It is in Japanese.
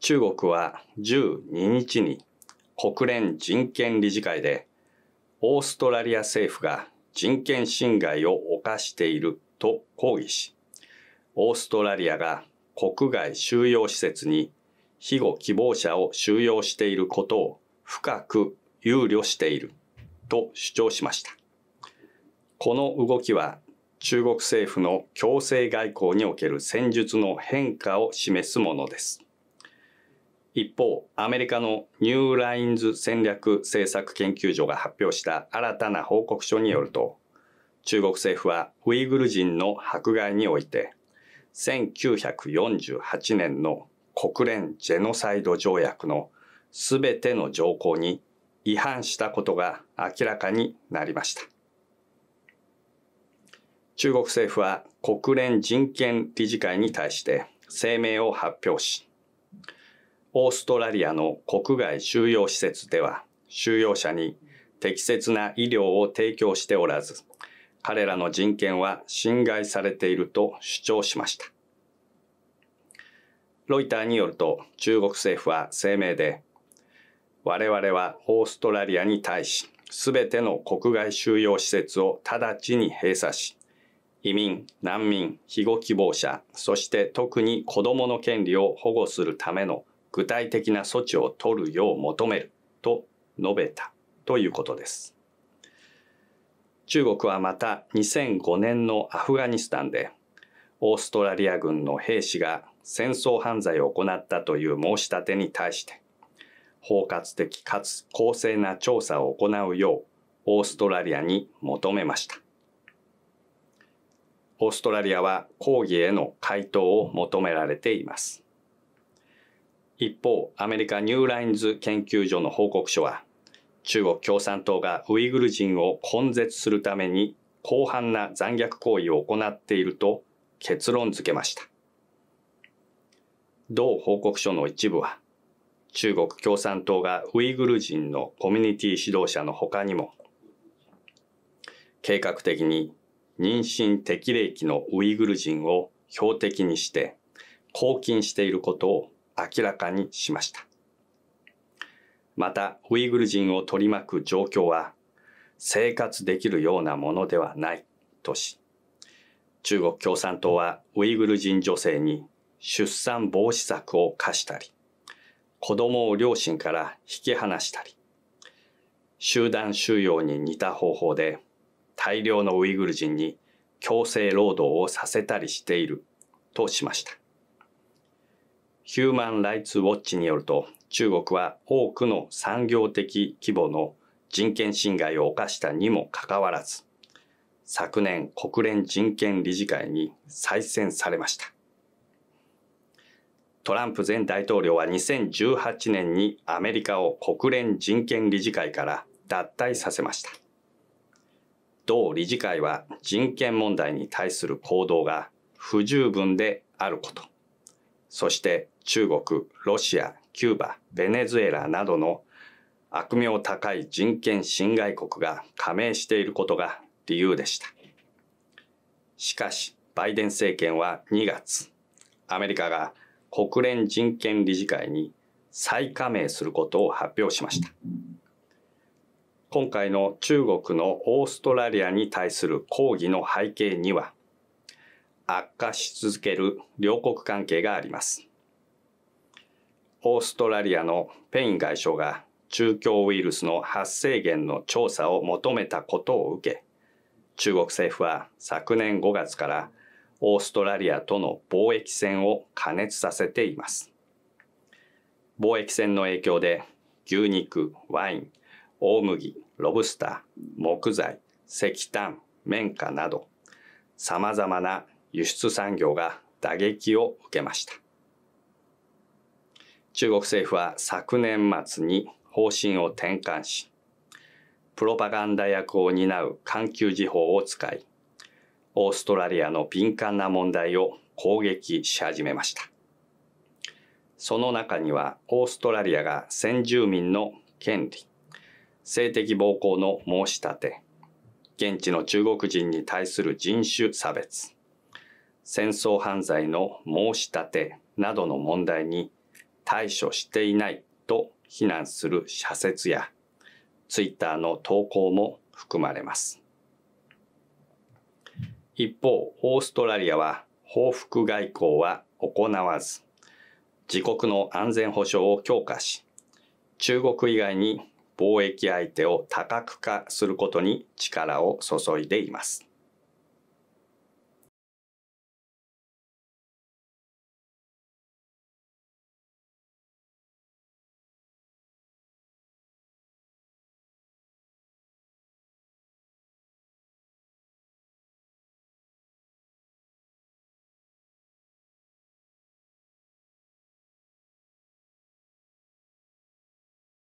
中国は12日に国連人権理事会でオーストラリア政府が人権侵害を犯していると抗議し、オーストラリアが国外収容施設に庇護希望者を収容していることを深く憂慮していると主張しました。この動きは中国政府の強制外交における戦術の変化を示すものです。一方、アメリカのニューラインズ戦略政策研究所が発表した新たな報告書によると、中国政府はウイグル人の迫害において、1948年の国連ジェノサイド条約のすべての条項に違反したことが明らかになりました。中国政府は国連人権理事会に対して声明を発表し、オーストラリアの国外収容施設では収容者に適切な医療を提供しておらず、彼らの人権は侵害されていると主張しました。ロイターによると中国政府は声明で、我々はオーストラリアに対し、すべての国外収容施設を直ちに閉鎖し、移民、難民、被護希望者、そして特に子供の権利を保護するための具体的な措置を取るよう求めると述べたということです。中国はまた2005年のアフガニスタンでオーストラリア軍の兵士が戦争犯罪を行ったという申し立てに対して包括的かつ公正な調査を行うようオーストラリアに求めました。オーストラリアは抗議への回答を求められています。一方、アメリカニューラインズ研究所の報告書は、中国共産党がウイグル人を根絶するために広範な残虐行為を行っていると結論付けました。同報告書の一部は、中国共産党がウイグル人のコミュニティ指導者の他にも、計画的に妊娠適齢期のウイグル人を標的にして、拘禁していることを明らかにしました。また、ウイグル人を取り巻く状況は、生活できるようなものではないとし、中国共産党はウイグル人女性に出産防止策を課したり、子供を両親から引き離したり、集団収容に似た方法で大量のウイグル人に強制労働をさせたりしているとしました。ヒューマン・ライツ・ウォッチによると、中国は多くの産業的規模の人権侵害を犯したにもかかわらず、昨年国連人権理事会に再選されました。トランプ前大統領は2018年にアメリカを国連人権理事会から脱退させました。同理事会は人権問題に対する行動が不十分であること、そして中国、ロシア、キューバ、ベネズエラなどの悪名高い人権侵害国が加盟していることが理由でした。しかし、バイデン政権は2月、アメリカが国連人権理事会に再加盟することを発表しました。今回の中国のオーストラリアに対する抗議の背景には、悪化し続ける両国関係があります。オーストラリアのペイン外相が中共ウイルスの発生源の調査を求めたことを受け、中国政府は昨年5月からオーストラリアとの貿易戦を加熱させています。貿易戦の影響で牛肉、ワイン、大麦、ロブスター、木材、石炭、綿花など、様々な輸出産業が打撃を受けました。中国政府は昨年末に方針を転換し、プロパガンダ役を担う環球時報を使い、オーストラリアの敏感な問題を攻撃し始めました。その中には、オーストラリアが先住民の権利、性的暴行の申し立て、現地の中国人に対する人種差別、戦争犯罪の申し立てなどの問題に対処していないと非難する社説や、ツイッターの投稿も含まれます。一方、オーストラリアは報復外交は行わず、自国の安全保障を強化し、中国以外に貿易相手を多角化することに力を注いでいます。